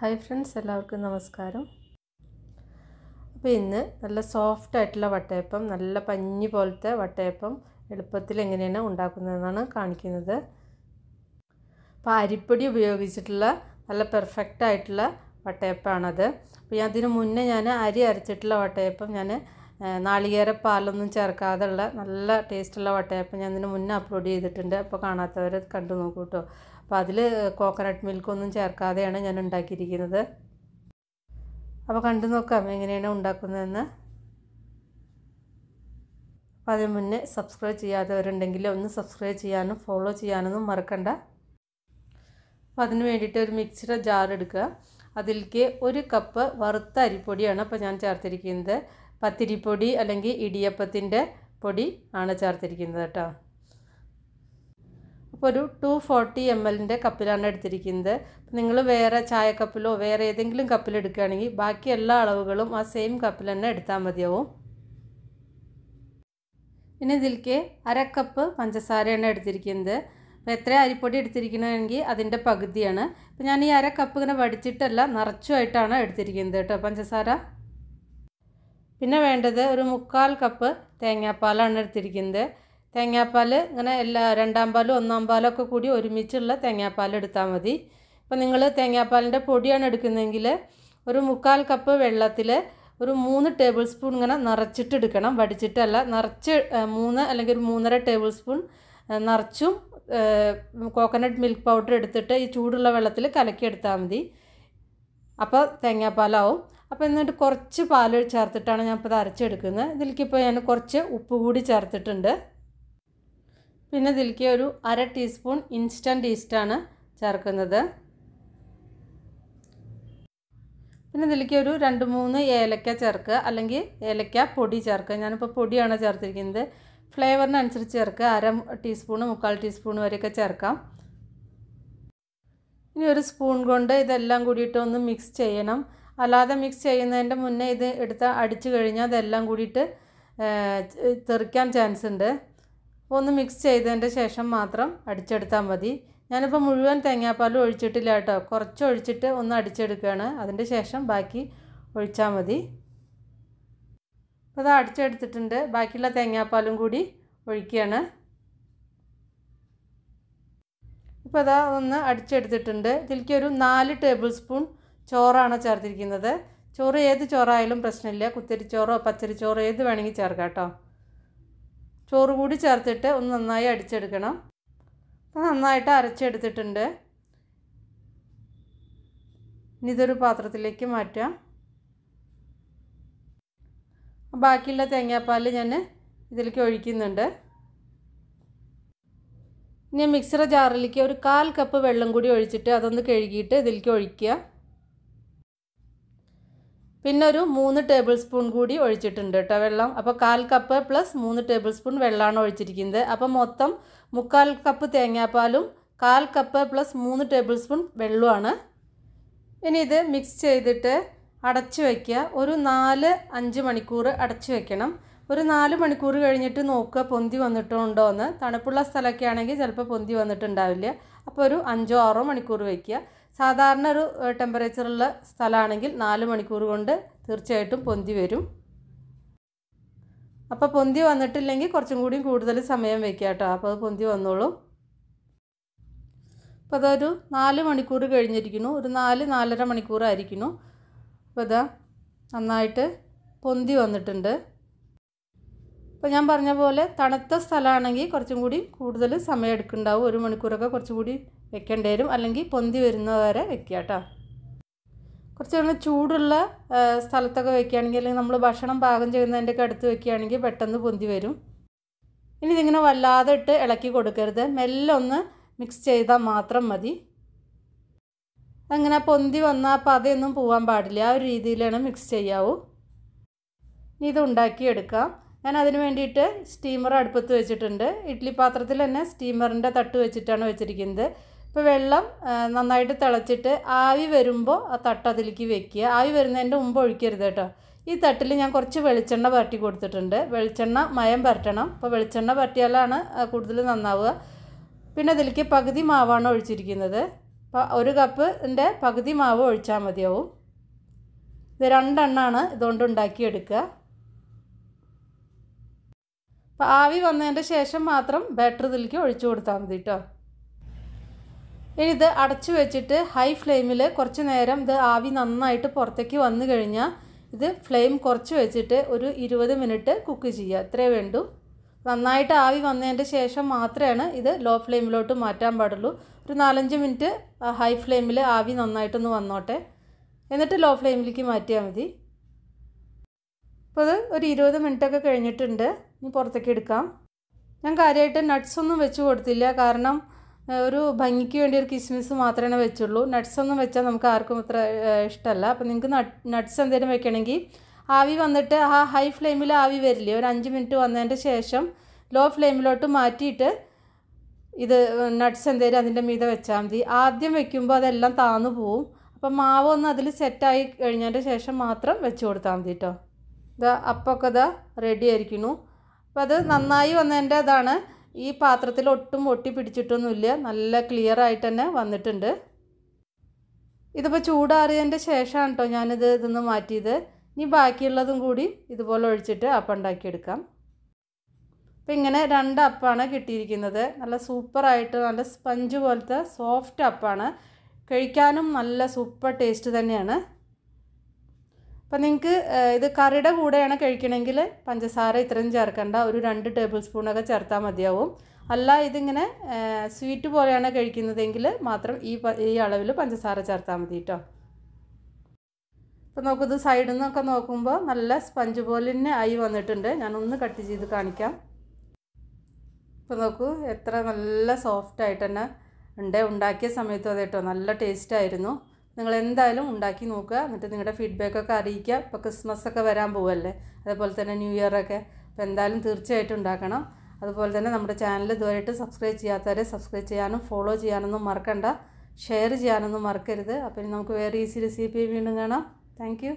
hi friends എല്ലാവർക്കും നമസ്കാരം അപ്പോൾ ഇന്ന് നല്ല സോഫ്റ്റ് ആയിട്ടുള്ള വട്ടയപ്പം നല്ല പഞ്ഞി പോലത്തെ വട്ടയപ്പം എളുപ്പത്തിൽ എങ്ങനെയാണ് ഉണ്ടാക്കുന്നതെന്നാണ് കാണിക്കുന്നത് അപ്പോൾ അരിപ്പൊടി ഉപയോഗിച്ചിട്ടുള്ള നല്ല പെർഫെക്റ്റ് ആയിട്ടുള്ള വട്ടയപ്പമാണത് അപ്പോൾ അതിനു മുന്നേ ഞാൻ അരി അരച്ചിട്ടുള്ള വട്ടയപ്പം ഞാൻ നാളികേര പാലൊന്നും ചേർക്കാതെയുള്ള നല്ല ടേസ്റ്റുള്ള വട്ടയപ്പം ഞാൻ ഇതിന് മുന്നേ അപ്ലോഡ് ചെയ്തിട്ടുണ്ട് അപ്പോൾ കാണാത്തവർ കണ്ടു നോക്കൂ കേട്ടോ അപ്പോൾ അതിൽ കോക്കനട്ട് മിൽക്കൊന്നും ചേർക്കാതെയാണ് ഞാൻ ഉണ്ടാക്കിയിരിക്കുന്നത് അപ്പോൾ കണ്ടു നോക്കാം എങ്ങനെയാണ് ഉണ്ടാക്കുന്നതെന്ന് അപ്പോൾ അതിന് മുന്നേ സബ്സ്ക്രൈബ് ചെയ്യാത്തവരുണ്ടെങ്കിൽ ഒന്ന് സബ്സ്ക്രൈബ് ചെയ്യാനും ഫോളോ ചെയ്യാനൊന്നും മറക്കണ്ട അപ്പോൾ അതിന് വേണ്ടിയിട്ട് ഒരു മിക്സിയുടെ ജാർ എടുക്കുക അതിലേക്ക് ഒരു കപ്പ് വറുത്ത അരിപ്പൊടിയാണ് അപ്പോൾ ഞാൻ ചേർത്തിരിക്കുന്നത് പത്തിരിപ്പൊടി അല്ലെങ്കിൽ ഇടിയപ്പത്തിൻ്റെ പൊടി ആണ് ചേർത്തിരിക്കുന്നത് കേട്ടോ അപ്പോൾ ഒരു ടു ഫോർട്ടി എം എല്ലിൻ്റെ കപ്പിലാണ് എടുത്തിരിക്കുന്നത് നിങ്ങൾ വേറെ ചായക്കപ്പിലോ വേറെ ഏതെങ്കിലും കപ്പിലെടുക്കുകയാണെങ്കിൽ ബാക്കി എല്ലാ അളവുകളും ആ സെയിം കപ്പിൽ തന്നെ എടുത്താൽ മതിയാവും പിന്നെ ഇതിലേക്ക് അരക്കപ്പ് പഞ്ചസാരയാണ് എടുത്തിരിക്കുന്നത് അപ്പോൾ എത്ര അരിപ്പൊടി എടുത്തിരിക്കണമെങ്കിൽ അതിൻ്റെ പകുതിയാണ് അപ്പോൾ ഞാൻ ഈ അര കപ്പ് ഇങ്ങനെ വടിച്ചിട്ടല്ല നിറച്ചുമായിട്ടാണ് എടുത്തിരിക്കുന്നത് കേട്ടോ പഞ്ചസാര പിന്നെ വേണ്ടത് ഒരു മുക്കാൽ കപ്പ് തേങ്ങാപ്പാലാണ് എടുത്തിരിക്കുന്നത് തേങ്ങാപ്പാൽ ഇങ്ങനെ എല്ലാ രണ്ടാം പാലും ഒന്നാം പാലൊക്കെ കൂടി ഒരുമിച്ചുള്ള തേങ്ങാപ്പാൽ എടുത്താൽ മതി ഇപ്പോൾ നിങ്ങൾ തേങ്ങാപ്പാലിൻ്റെ പൊടിയാണ് എടുക്കുന്നതെങ്കിൽ ഒരു മുക്കാൽ കപ്പ് വെള്ളത്തിൽ ഒരു മൂന്ന് ടേബിൾ സ്പൂൺ ഇങ്ങനെ നിറച്ചിട്ടെടുക്കണം വടിച്ചിട്ടല്ല നിറച്ച് മൂന്ന് അല്ലെങ്കിൽ ഒരു മൂന്നര ടേബിൾ സ്പൂൺ നിറച്ചും കോക്കനട്ട് മിൽക്ക് പൗഡർ എടുത്തിട്ട് ഈ ചൂടുള്ള വെള്ളത്തിൽ കലക്കിയെടുത്താൽ മതി അപ്പോൾ തേങ്ങാപ്പാലാവും അപ്പോൾ എന്നിട്ട് കുറച്ച് പാൽ ചേർത്തിട്ടാണ് ഞാൻ ഇപ്പോൾ ഇത് അരച്ചെടുക്കുന്നത് ഇതിലേക്കിപ്പോൾ ഞാൻ കുറച്ച് ഉപ്പ് കൂടി ചേർത്തിട്ടുണ്ട് പിന്നെ ഇതിലേക്ക് ഒരു അര ടീസ്പൂൺ ഇൻസ്റ്റൻറ്റ് ഈസ്റ്റാണ് ചേർക്കുന്നത് പിന്നെ ഇതിലേക്ക് ഒരു രണ്ട് മൂന്ന് ഏലക്ക ചേർക്കുക അല്ലെങ്കിൽ ഏലക്ക പൊടി ചേർക്കുക ഞാനിപ്പോൾ പൊടിയാണ് ചേർത്തിരിക്കുന്നത് ഫ്ലേവറിനനുസരിച്ച് ചേർക്കുക അര ടീസ്പൂൺ മുക്കാൽ ടീസ്പൂൺ വരെയൊക്കെ ചേർക്കാം ഇനി ഒരു സ്പൂൺ കൊണ്ട് ഇതെല്ലാം കൂടിയിട്ട് ഒന്ന് മിക്സ് ചെയ്യണം അല്ലാതെ മിക്സ് ചെയ്യുന്നതിൻ്റെ മുന്നേ ഇത് എടുത്ത് അടിച്ചു കഴിഞ്ഞാൽ അതെല്ലാം കൂടിയിട്ട് തെറിക്കാൻ ചാൻസ് ഉണ്ട് അപ്പോൾ ഒന്ന് മിക്സ് ചെയ്തതിൻ്റെ ശേഷം മാത്രം അടിച്ചെടുത്താൽ മതി ഞാനിപ്പോൾ മുഴുവൻ തേങ്ങാപ്പാലും ഒഴിച്ചിട്ടില്ല കേട്ടോ കുറച്ച് ഒഴിച്ചിട്ട് ഒന്ന് അടിച്ചെടുക്കുകയാണ് അതിൻ്റെ ശേഷം ബാക്കി ഒഴിച്ചാൽ മതി അപ്പോൾ അത് അടിച്ചെടുത്തിട്ടുണ്ട് ബാക്കിയുള്ള തേങ്ങാപ്പാലും കൂടി ഒഴിക്കുകയാണ് ഇപ്പോൾ അതാ ഒന്ന് അടിച്ചെടുത്തിട്ടുണ്ട് ഇതിലേക്ക് ഒരു നാല് ടേബിൾ സ്പൂൺ ചോറാണ് ചേർത്തിരിക്കുന്നത് ചോറ് ഏത് ചോറായാലും പ്രശ്നമില്ല കുത്തരിച്ചോറോ പച്ചരിച്ചോറോ ഏത് വേണമെങ്കിൽ ചേർക്കാം കേട്ടോ ചോറ് കൂടി ചേർത്തിട്ട് ഒന്ന് നന്നായി അടിച്ചെടുക്കണം നന്നായിട്ട് അരച്ചെടുത്തിട്ടുണ്ട് ഇനി ഇതൊരു പാത്രത്തിലേക്ക് മാറ്റാം ബാക്കിയുള്ള തേങ്ങാപ്പാൽ ഞാൻ ഇതിലേക്ക് ഒഴിക്കുന്നുണ്ട് ഇനി മിക്സറ ജാറിലേക്ക് ഒരു കാൽ കപ്പ് വെള്ളം കൂടി ഒഴിച്ചിട്ട് അതൊന്ന് കഴുകിയിട്ട് ഇതിലേക്ക് ഒഴിക്കുക പിന്നെ ഒരു മൂന്ന് ടേബിൾ സ്പൂൺ കൂടി ഒഴിച്ചിട്ടുണ്ട് കേട്ടോ വെള്ളം അപ്പോൾ കാൽ കപ്പ് പ്ലസ് മൂന്ന് ടേബിൾ സ്പൂൺ വെള്ളമാണ് ഒഴിച്ചിരിക്കുന്നത് അപ്പോൾ മൊത്തം മുക്കാൽ കപ്പ് തേങ്ങാപ്പാലും കാൽ കപ്പ് പ്ലസ് മൂന്ന് ടേബിൾ സ്പൂൺ വെള്ളമാണ് ഇനി ഇത് മിക്സ് ചെയ്തിട്ട് അടച്ചു വയ്ക്കുക ഒരു നാല് അഞ്ച് മണിക്കൂർ അടച്ചു വയ്ക്കണം ഒരു നാല് മണിക്കൂർ കഴിഞ്ഞിട്ട് നോക്കുക പൊന്തി വന്നിട്ടുണ്ടോ എന്ന് തണുപ്പുള്ള സ്ഥലമൊക്കെ ആണെങ്കിൽ ചിലപ്പോൾ പൊന്തി വന്നിട്ടുണ്ടാവില്ല അപ്പോൾ ഒരു അഞ്ചോ ആറോ മണിക്കൂർ വയ്ക്കുക സാധാരണ ഒരു ടെമ്പറേച്ചറുള്ള സ്ഥലമാണെങ്കിൽ നാല് മണിക്കൂർ കൊണ്ട് തീർച്ചയായിട്ടും പൊന്തി വരും അപ്പോൾ പൊന്തി വന്നിട്ടില്ലെങ്കിൽ കുറച്ചും കൂടി കൂടുതൽ സമയം വെക്കുക കേട്ടോ അപ്പോൾ അത് പൊന്തി വന്നോളൂ അപ്പോൾ അതൊരു നാല് മണിക്കൂർ കഴിഞ്ഞിരിക്കുന്നു ഒരു നാല് നാലര മണിക്കൂർ ആയിരിക്കുന്നു അപ്പോൾ ഇതാ നന്നായിട്ട് പൊന്തി വന്നിട്ടുണ്ട് അപ്പോൾ ഞാൻ പറഞ്ഞ പോലെ തണുത്ത സ്ഥലമാണെങ്കിൽ കുറച്ചും കൂടി കൂടുതൽ സമയം എടുക്കുന്നുണ്ടാവും ഒരു മണിക്കൂറൊക്കെ കുറച്ചും കൂടി വെക്കേണ്ടി വരും അല്ലെങ്കിൽ പൊന്തി വരുന്നത് വരെ വെക്കുക കേട്ടോ കുറച്ച് ചൂടുള്ള സ്ഥലത്തൊക്കെ വെക്കുകയാണെങ്കിൽ അല്ലെങ്കിൽ നമ്മൾ ഭക്ഷണം പാകം ചെയ്യുന്നതിൻ്റെയൊക്കെ അടുത്ത് വെക്കുകയാണെങ്കിൽ പെട്ടെന്ന് പൊന്തി വരും ഇനി ഇതിങ്ങനെ വല്ലാതെ ഇട്ട് ഇളക്കി കൊടുക്കരുത് മെല്ലെ ഒന്ന് മിക്സ് ചെയ്താൽ മാത്രം മതി അങ്ങനെ പൊന്തി വന്നാൽ അപ്പോൾ അതൊന്നും പോകാൻ പാടില്ല ആ ഒരു രീതിയിലാണ് മിക്സ് ചെയ്യാവൂ ഇനി ഇത് ഉണ്ടാക്കിയെടുക്കാം ഞാൻ അതിന് വേണ്ടിയിട്ട് സ്റ്റീമർ അടുപ്പത്ത് വെച്ചിട്ടുണ്ട് ഇഡ്ഡലി പാത്രത്തിൽ തന്നെ സ്റ്റീമറിൻ്റെ തട്ട് വെച്ചിട്ടാണ് വെച്ചിരിക്കുന്നത് ഇപ്പോൾ വെള്ളം നന്നായിട്ട് തിളച്ചിട്ട് ആവി വരുമ്പോൾ ആ തട്ട് അതിലേക്ക് വെക്കുക ആവി വരുന്നതിൻ്റെ മുമ്പ് ഒഴിക്കരുത് കേട്ടോ ഈ തട്ടിൽ ഞാൻ കുറച്ച് വെളിച്ചെണ്ണ പരട്ടി കൊടുത്തിട്ടുണ്ട് വെളിച്ചെണ്ണ മയം പരട്ടണം അപ്പോൾ വെളിച്ചെണ്ണ പരട്ടിയാലാണ് കൂടുതൽ നന്നാവുക പിന്നെ അതിലേക്ക് പകുതി മാവാണ് ഒഴിച്ചിരിക്കുന്നത് അപ്പോൾ ഒരു കപ്പിൻ്റെ പകുതി മാവ് ഒഴിച്ചാൽ മതിയാവും ഇത് രണ്ടെണ്ണാണ് ഇതുകൊണ്ട് ഉണ്ടാക്കിയെടുക്കുക അപ്പോൾ ആവി വന്നതിൻ്റെ ശേഷം മാത്രം ബാറ്റർ ഇതിലേക്ക് ഒഴിച്ചു കൊടുത്താൽ മതി കേട്ടോ ഇനി ഇത് അടച്ചു വെച്ചിട്ട് ഹൈ ഫ്ലെയിമിൽ കുറച്ച് നേരം ഇത് ആവി നന്നായിട്ട് പുറത്തേക്ക് വന്നു കഴിഞ്ഞാൽ ഇത് ഫ്ലെയിം കുറച്ച് വെച്ചിട്ട് ഒരു ഇരുപത് മിനിറ്റ് കുക്ക് ചെയ്യുക അത്രേ വേണ്ടൂ നന്നായിട്ട് ആവി വന്നതിൻ്റെ ശേഷം മാത്രമാണ് ഇത് ലോ ഫ്ലെയിമിലോട്ട് മാറ്റാൻ പാടുള്ളൂ ഒരു നാലഞ്ച് മിനിറ്റ് ഹൈ ഫ്ലെയിമിൽ ആവി നന്നായിട്ടൊന്ന് വന്നോട്ടെ എന്നിട്ട് ലോ ഫ്ലെയിമിലേക്ക് മാറ്റിയാൽ മതി അപ്പോൾ അത് ഒരു ഇരുപത് മിനിറ്റൊക്കെ കഴിഞ്ഞിട്ടുണ്ട് ഇനി പുറത്തേക്ക് എടുക്കാം ഞാൻ കാര്യമായിട്ട് നട്ട്സൊന്നും വെച്ച് കൊടുത്തില്ല കാരണം ഒരു ഭംഗിക്ക് വേണ്ടി ഒരു കിസ്മിസ് മാത്രമേ വെച്ചുള്ളൂ നട്ട്സ് ഒന്നും വെച്ചാൽ നമുക്ക് ആർക്കും അത്ര ഇഷ്ടമല്ല അപ്പോൾ നിങ്ങൾക്ക് നട്ട്സ് എന്തെങ്കിലും വെക്കണമെങ്കിൽ ആവി വന്നിട്ട് ആ ഹൈ ഫ്ലെയിമിൽ ആവി വരില്ലേ ഒരു അഞ്ച് മിനിറ്റ് വന്നതിൻ്റെ ശേഷം ലോ ഫ്ലെയിമിലോട്ട് മാറ്റിയിട്ട് ഇത് നട്ട്സ് എന്തെങ്കിലും അതിൻ്റെ മീതെ വെച്ചാൽ മതി ആദ്യം വെക്കുമ്പോൾ അതെല്ലാം താന്നു പോവും അപ്പം മാവ് ഒന്ന് അതിൽ സെറ്റായി കഴിഞ്ഞതിൻ്റെ ശേഷം മാത്രം വെച്ച് കൊടുത്താൽ മതി കേട്ടോ ഇതാ അപ്പൊക്കെ ഇതാ റെഡി ആയിരിക്കുന്നു അപ്പം അത് നന്നായി വന്നതിൻ്റെ ഇതാണ് ഈ പാത്രത്തിൽ ഒട്ടും ഒട്ടി പിടിച്ചിട്ടൊന്നുമില്ല നല്ല ക്ലിയർ ആയിട്ട് തന്നെ വന്നിട്ടുണ്ട് ഇതിപ്പോൾ ചൂടാറിയതിൻ്റെ ശേഷമാണ് കേട്ടോ ഞാനിത് ഇതൊന്ന് മാറ്റിയത് ഇനി ബാക്കിയുള്ളതും കൂടി ഇതുപോലെ ഒഴിച്ചിട്ട് ഉണ്ടാക്കിയെടുക്കാം അപ്പോൾ ഇങ്ങനെ രണ്ട് അപ്പാണ് കിട്ടിയിരിക്കുന്നത് നല്ല സൂപ്പറായിട്ട് നല്ല സ്പഞ്ച് പോലത്തെ സോഫ്റ്റ് അപ്പാണ് കഴിക്കാനും നല്ല സൂപ്പർ ടേസ്റ്റ് തന്നെയാണ് അപ്പം നിങ്ങൾക്ക് ഇത് കറിയുടെ കൂടെയാണ് കഴിക്കണമെങ്കിൽ പഞ്ചസാര ഇത്രയും ചേർക്കേണ്ട ഒരു രണ്ട് ടേബിൾ സ്പൂണൊക്കെ ചേർത്താൽ മതിയാവും അല്ല ഇതിങ്ങനെ സ്വീറ്റ് പോലെയാണ് കഴിക്കുന്നതെങ്കിൽ മാത്രം ഈ ഈ അളവിൽ പഞ്ചസാര ചേർത്താൽ മതി കേട്ടോ ഇപ്പോൾ ഇത് സൈഡിൽ നിന്നൊക്കെ നോക്കുമ്പോൾ നല്ല സ്പഞ്ച് പോലെ തന്നെ ആയി വന്നിട്ടുണ്ട് ഞാനൊന്ന് കട്ട് ചെയ്ത് കാണിക്കാം ഇപ്പോൾ നോക്കൂ എത്ര നല്ല സോഫ്റ്റ് തന്നെ ഉണ്ട് ഉണ്ടാക്കിയ സമയത്തും അതേട്ടോ നല്ല ടേസ്റ്റ് ആയിരുന്നു നിങ്ങൾ എന്തായാലും ഉണ്ടാക്കി നോക്കുക എന്നിട്ട് നിങ്ങളുടെ ഫീഡ്ബാക്കൊക്കെ അറിയിക്കുക ഇപ്പോൾ ക്രിസ്മസ് ഒക്കെ വരാൻ പോവല്ലേ അതുപോലെ തന്നെ ന്യൂ ഇയറൊക്കെ അപ്പോൾ എന്തായാലും തീർച്ചയായിട്ടും ഉണ്ടാക്കണം അതുപോലെ തന്നെ നമ്മുടെ ചാനൽ ഇതുവരെയായിട്ട് സബ്സ്ക്രൈബ് ചെയ്യാത്തവരെ സബ്സ്ക്രൈബ് ചെയ്യാനും ഫോളോ ചെയ്യാനൊന്നും മറക്കണ്ട ഷെയർ ചെയ്യാനൊന്നും മറക്കരുത് അപ്പം നമുക്ക് വേറെ ഈസി റെസിപ്പി വീണ്ടും കാണാം താങ്ക്